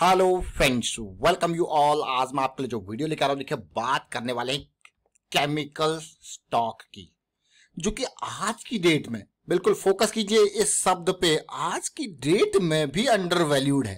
hello friends welcome you all आज मैं आपके लिए जो वीडियो लेकर आ रहा हूँ देखिए बात करने वाले हैं केमिकल स्टॉक की जो कि आज की डेट में बिल्कुल फोकस कीजिए इस शब्द पे आज की डेट में भी अंडर वैल्यूड है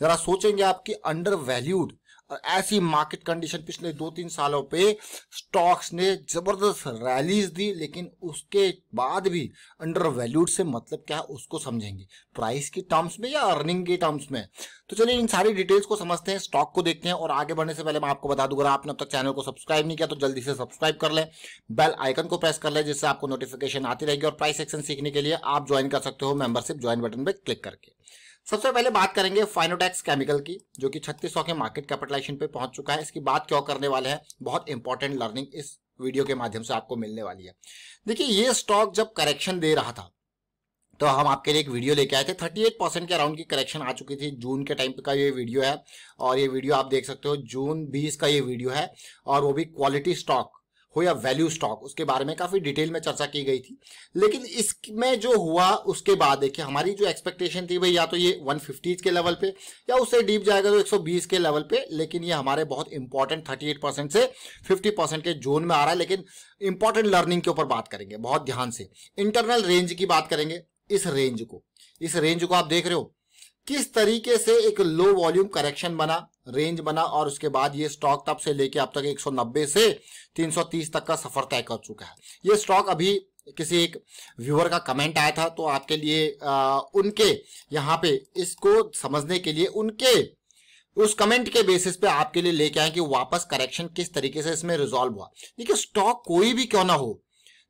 जरा सोचेंगे आपकी अंडर वैल्यूड और ऐसी मार्केट कंडीशन पिछले दो तीन सालों पे स्टॉक्स ने जबरदस्त रैलीज दी लेकिन उसके बाद भी अंडर वैल्यूड से मतलब क्या है उसको समझेंगे प्राइस की टर्म्स में या अर्निंग के टर्म्स में तो चलिए इन सारी डिटेल्स को समझते हैं स्टॉक को देखते हैं और आगे बढ़ने से पहले मैं आपको बता दूंगा आपने अब तक चैनल को सब्सक्राइब नहीं किया तो जल्दी से सब्सक्राइब कर लें बेल आइकन को प्रेस कर लें जिससे आपको नोटिफिकेशन आती रहेगी और प्राइस एक्शन सीखने के लिए आप ज्वाइन कर सकते हो मेंबरशिप ज्वाइन बटन पर क्लिक करके सबसे पहले बात करेंगे फाइनोटेक्स केमिकल की जो कि छत्तीस के मार्केट कैपिटलाइजेशन पे पहुंच चुका है इसकी बात क्यों करने वाले हैं बहुत इंपॉर्टेंट लर्निंग इस वीडियो के माध्यम से आपको मिलने वाली है देखिए ये स्टॉक जब करेक्शन दे रहा था तो हम आपके लिए एक वीडियो लेके आए थे 38 परसेंट के अराउंड की करेक्शन आ चुकी थी जून के टाइम का ये वीडियो है और ये वीडियो आप देख सकते हो जून 20 का ये वीडियो है और वो भी क्वालिटी स्टॉक हो या वैल्यू स्टॉक उसके बारे में काफ़ी डिटेल में चर्चा की गई थी लेकिन इसमें जो हुआ उसके बाद देखिए हमारी जो एक्सपेक्टेशन थी भाई या तो ये 150 के लेवल पे या उससे डीप जाएगा तो 120 के लेवल पे लेकिन ये हमारे बहुत इंपॉर्टेंट 38 परसेंट से 50 परसेंट के जोन में आ रहा है लेकिन इंपॉर्टेंट लर्निंग के ऊपर बात करेंगे बहुत ध्यान से इंटरनल रेंज की बात करेंगे इस रेंज को इस रेंज को आप देख रहे हो किस तरीके से एक लो वॉल्यूम करेक्शन बना रेंज बना और उसके बाद ये स्टॉक तब से लेके अब तक 190 से 330 तक का सफर तय कर चुका है ये स्टॉक अभी किसी एक व्यूअर का कमेंट आया था तो आपके लिए आ, उनके यहाँ पे इसको समझने के लिए उनके उस कमेंट के बेसिस पे आपके लिए लेके आए कि वापस करेक्शन किस तरीके से इसमें रिजोल्व हुआ देखिए स्टॉक कोई भी क्यों ना हो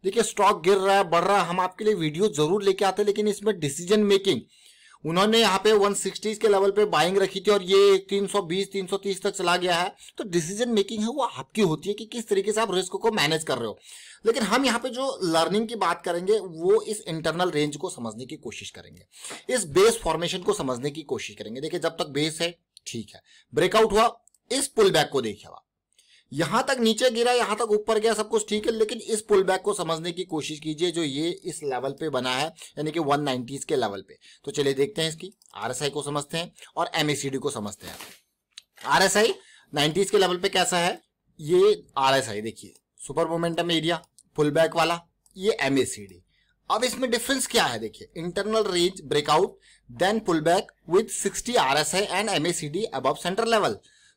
देखिए स्टॉक गिर रहा है बढ़ रहा है हम आपके लिए वीडियो जरूर लेके आते हैं लेकिन इसमें डिसीजन मेकिंग उन्होंने यहाँ पे 160 के लेवल पे बाइंग रखी थी और ये 320 330 तक चला गया है तो डिसीजन मेकिंग है वो आपकी होती है कि किस तरीके से आप रिस्क को मैनेज कर रहे हो लेकिन हम यहाँ पे जो लर्निंग की बात करेंगे वो इस इंटरनल रेंज को समझने की कोशिश करेंगे इस बेस फॉर्मेशन को समझने की कोशिश करेंगे देखिए जब तक बेस है ठीक है ब्रेकआउट हुआ इस पुल बैक को देखिए आप यहां तक नीचे गिरा यहां तक ऊपर गया सब कुछ ठीक है लेकिन इस पुल बैक को समझने की कोशिश कीजिए जो ये इस लेवल पे बना है यानी कि 190s के लेवल पे तो चलिए देखते हैं इसकी आरएसआई को समझते हैं और एमएसीडी को समझते हैं आरएसआई 90s के लेवल पे कैसा है ये आरएसआई देखिए super momentum area pull back वाला ये एमएसीडी अब इसमें डिफरेंस क्या है देखिए internal range breakout then pull back with sixty R S I and MACD अब सेंटर लेवल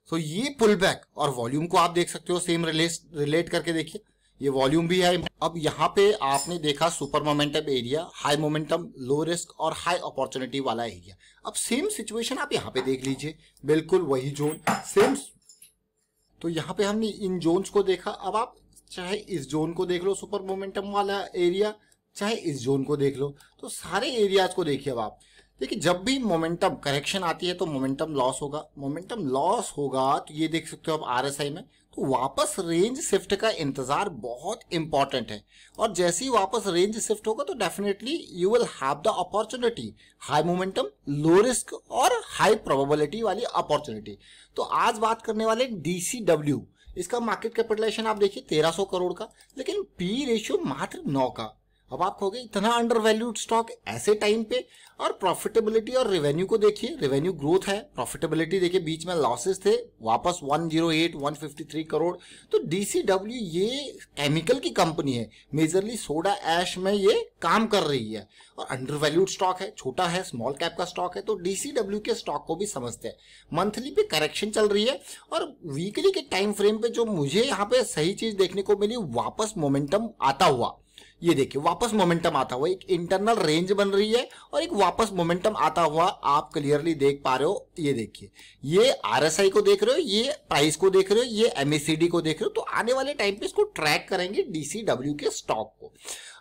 सो ये पुल बैक और वॉल्यूम को आप देख सकते हो सेम रिलेट करके देखिए ये वॉल्यूम भी है अब यहाँ पे आपने देखा super momentum area high momentum low risk और हाई अपॉर्चुनिटी वाला एरिया अब सेम सिचुएशन आप यहाँ पे देख लीजिए बिल्कुल वही जोन सेम तो यहाँ पे हमने इन जोन को देखा अब आप चाहे इस जोन को देख लो सुपर मोमेंटम वाला एरिया चाहे इस जोन को देख लो तो सारे एरियाज को देखिए अब आप देखिए जब भी मोमेंटम करेक्शन आती है तो मोमेंटम लॉस होगा मोमेंटम लॉस होगा तो ये देख सकते हो आप आरएसआई में तो वापस रेंज शिफ्ट का इंतजार बहुत इंपॉर्टेंट है और जैसे ही वापस रेंज शिफ्ट होगा तो definitely you will have the opportunity high momentum low risk और हाई प्रोबेबिलिटी वाली अपॉर्चुनिटी तो आज बात करने वाले डीसीडब्ल्यू इसका मार्केट कैपिटलाइजेशन आप देखिए 1300 करोड़ का लेकिन पी रेशियो मात्र नौ का अब आप कहोगे इतना अंडर वैल्यूड स्टॉक ऐसे टाइम पे और प्रॉफिटेबिलिटी और रेवेन्यू को देखिए रेवेन्यू ग्रोथ है प्रॉफिटेबिलिटी देखिए बीच में लॉसेस थे वापस 108 153 करोड़ तो डीसीडब्ल्यू ये केमिकल की कंपनी है मेजरली सोडा ऐश में ये काम कर रही है और अंडर वैल्यूड स्टॉक है छोटा है स्मॉल कैप का स्टॉक है तो डीसीडब्ल्यू के स्टॉक को भी समझते हैं मंथली पे करेक्शन चल रही है और वीकली के टाइम फ्रेम पे जो मुझे यहाँ पे सही चीज देखने को मिली वापस मोमेंटम आता हुआ ये देखिए वापस मोमेंटम आता हुआ एक इंटरनल रेंज बन रही है और एक वापस मोमेंटम आता हुआ आप क्लियरली देख पा रहे हो ये देखिए ये आरएसआई को देख रहे हो ये प्राइस को देख रहे हो ये एमएससीडी को देख रहे हो तो आने वाले टाइम पे इसको ट्रैक करेंगे डीसीडब्ल्यू के स्टॉक को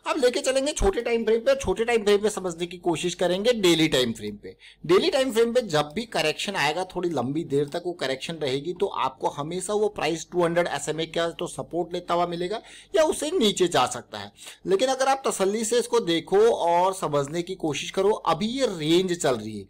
अब लेके चलेंगे छोटे टाइम फ्रेम पे छोटे टाइम फ्रेम पे समझने की कोशिश करेंगे डेली टाइम फ्रेम पे डेली टाइम फ्रेम पे जब भी करेक्शन आएगा थोड़ी लंबी देर तक वो करेक्शन रहेगी तो आपको हमेशा वो प्राइस 200 हंड्रेड एस एम तो सपोर्ट लेता हुआ मिलेगा या उससे नीचे जा सकता है लेकिन अगर आप तसली से इसको देखो और समझने की कोशिश करो अभी ये रेंज चल रही है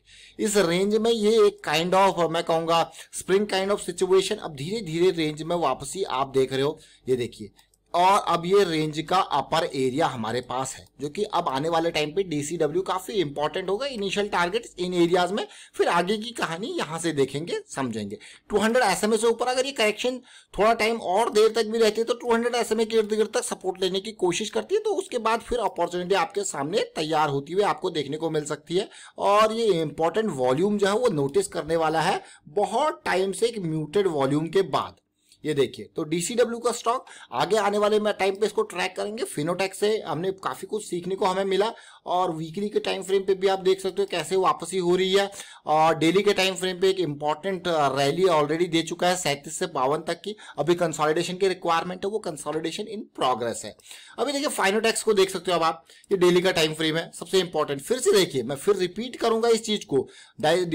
इस रेंज में ये एक काइंड ऑफ मैं कहूँगा स्प्रिंग काइंड ऑफ सिचुएशन अब धीरे धीरे रेंज में वापसी आप देख रहे हो ये देखिए और अब ये रेंज का अपर एरिया हमारे पास है जो कि अब आने वाले टाइम पे डीसीडब्ल्यू काफी इंपॉर्टेंट होगा इनिशियल टारगेट इन एरियाज में फिर आगे की कहानी यहां से देखेंगे समझेंगे 200 हंड्रेड से ऊपर अगर ये करेक्शन थोड़ा टाइम और देर तक भी रहती है तो 200 हंड्रेड के इर्द गिर्द तक सपोर्ट लेने की कोशिश करती है तो उसके बाद फिर अपॉर्चुनिटी आपके सामने तैयार होती हुई आपको देखने को मिल सकती है और ये इंपॉर्टेंट वॉल्यूम जो है वो नोटिस करने वाला है बहुत टाइम से एक म्यूटेड वॉल्यूम के बाद ये देखिए तो डीसीडब्ल्यू का स्टॉक आगे आने वाले में टाइम पे इसको ट्रैक करेंगे फिनोटेक से हमने काफ़ी कुछ सीखने को हमें मिला और वीकली के टाइम फ्रेम पे भी आप देख सकते हो कैसे वापसी हो रही है और डेली के टाइम फ्रेम पे एक इंपॉर्टेंट रैली ऑलरेडी दे चुका है सैंतीस से बावन तक की अभी कंसोलिडेशन की रिक्वायरमेंट है वो कंसोलिडेशन इन प्रोग्रेस है अभी देखिए फाइनोटेक्स को देख सकते हो अब आप ये डेली का टाइम फ्रेम है सबसे इंपॉर्टेंट फिर से देखिए मैं फिर रिपीट करूंगा इस चीज को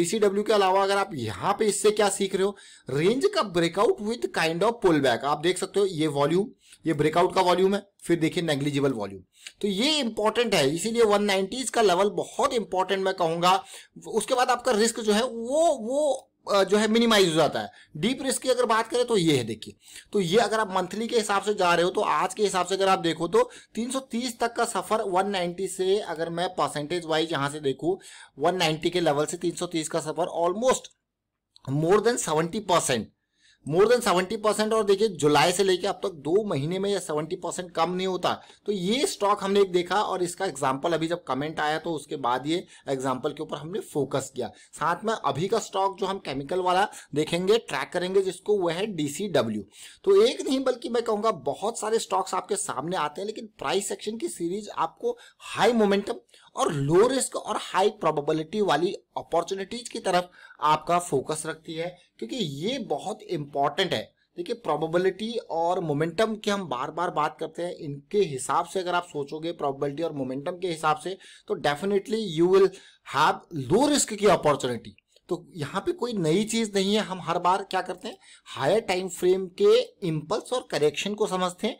डीसीडब्ल्यू के अलावा अगर आप यहाँ पे इससे क्या सीख रहे हो रेंज का breakout with kind kind of pull back आप देख सकते हो ये वॉल्यूम ये ब्रेकआउट का वॉल्यूम है फिर देखिए नेग्लिजिबल वॉल्यूम तो ये इंपॉर्टेंट है इसीलिए 190s का लेवल बहुत इंपॉर्टेंट मैं कहूंगा उसके बाद आपका रिस्क जो है वो वो जो है मिनिमाइज हो जाता है डीप रिस्क की अगर बात करें तो ये है देखिए तो ये अगर आप मंथली के हिसाब से जा रहे हो तो आज के हिसाब से अगर आप देखो तो 330 तक का सफर 190 से अगर मैं परसेंटेज वाइज यहां से देखूं 190 के लेवल से 330 का सफर almost more than 70 percent more than seventy percent और देखिए जुलाई से लेके अब तक दो महीने में यह सेवेंटी परसेंट कम नहीं होता तो ये स्टॉक हमने एक देखा और इसका एग्जाम्पल अभी जब कमेंट आया तो उसके बाद ये एग्जाम्पल के ऊपर हमने फोकस किया साथ में अभी का स्टॉक जो हम केमिकल वाला देखेंगे ट्रैक करेंगे जिसको वह है डीसीडब्ल्यू तो एक नहीं बल्कि मैं कहूँगा बहुत सारे स्टॉक्स आपके सामने आते हैं लेकिन प्राइस सेक्शन की सीरीज आपको हाई मोमेंटम और लो रिस्क और हाई प्रोबेबिलिटी वाली अपॉर्चुनिटीज की तरफ आपका फोकस रखती है क्योंकि ये बहुत इंपॉर्टेंट है देखिए प्रोबेबिलिटी और मोमेंटम की हम बार बार बात करते हैं इनके हिसाब से अगर आप सोचोगे प्रोबेबिलिटी और मोमेंटम के हिसाब से तो definitely you will have low risk की अपॉर्चुनिटी तो यहाँ पे कोई नई चीज़ नहीं है हम हर बार क्या करते हैं हायर टाइम फ्रेम के इम्पल्स और करेक्शन को समझते हैं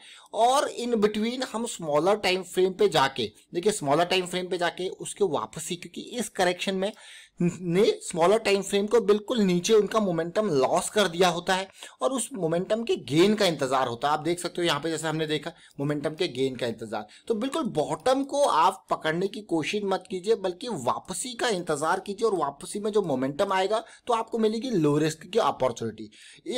और इन बिटवीन हम स्मॉलर टाइम फ्रेम पे जाके देखिए स्मॉलर टाइम फ्रेम पे जाके उसके वापसी क्योंकि इस करेक्शन में ने स्मॉलर टाइम फ्रेम को बिल्कुल नीचे उनका मोमेंटम लॉस कर दिया होता है और उस मोमेंटम के गेन का इंतजार होता है आप देख सकते हो यहाँ पे जैसे हमने देखा मोमेंटम के गेन का इंतजार तो बिल्कुल बॉटम को आप पकड़ने की कोशिश मत कीजिए बल्कि वापसी का इंतजार कीजिए और वापसी में जो मोमेंटम आएगा तो आपको मिलेगी लो रिस्क की अपॉर्चुनिटी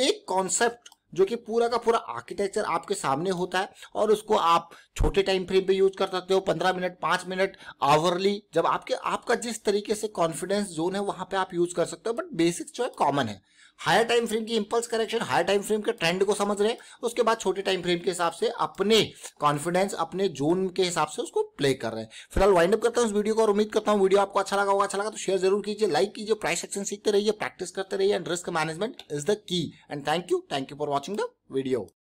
एक कॉन्सेप्ट जो कि पूरा का पूरा आर्किटेक्चर आपके सामने होता है और उसको आप छोटे टाइम फ्रेम पे यूज कर सकते हो पंद्रह मिनट पांच मिनट आवरली जब आपके आपका जिस तरीके से कॉन्फिडेंस जोन है वहां पे आप यूज कर सकते हो बट बेसिक्स जो है कॉमन है हायर टाइम फ्रेम की impulse correction higher time frame के ट्रेंड को समझ रहे हैं उसके बाद छोटे टाइम फ्रेम के हिसाब से अपने कॉन्फिडेंस अपने जोन के हिसाब से उसको प्ले कर रहे हैं फिलहाल वाइंड अप करता हूँ इस वीडियो को और उम्मीद करता हूँ वीडियो आपको अच्छा लगा होगा अच्छा लगा तो शेयर जरूर कीजिए लाइक कीजिए प्राइस एक्शन सीखते रहिए प्रैक्टिस करते रहिए and risk management is the key and thank you thank you for watching the video